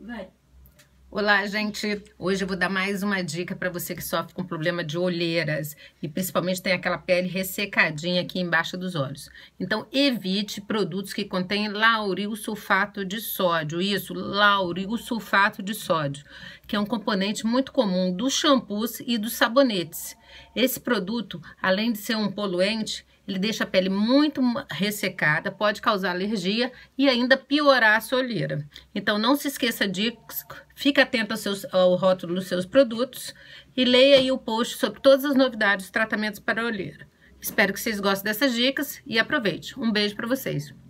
Vai. Olá, gente! Hoje eu vou dar mais uma dica para você que sofre com problema de olheiras e principalmente tem aquela pele ressecadinha aqui embaixo dos olhos. Então, evite produtos que contêm lauril sulfato de sódio. Isso, lauril sulfato de sódio, que é um componente muito comum dos shampoos e dos sabonetes. Esse produto, além de ser um poluente, ele deixa a pele muito ressecada, pode causar alergia e ainda piorar a sua olheira. Então não se esqueça disso, fique atento ao, seus, ao rótulo dos seus produtos e leia aí o post sobre todas as novidades dos tratamentos para a olheira. Espero que vocês gostem dessas dicas e aproveite. Um beijo para vocês.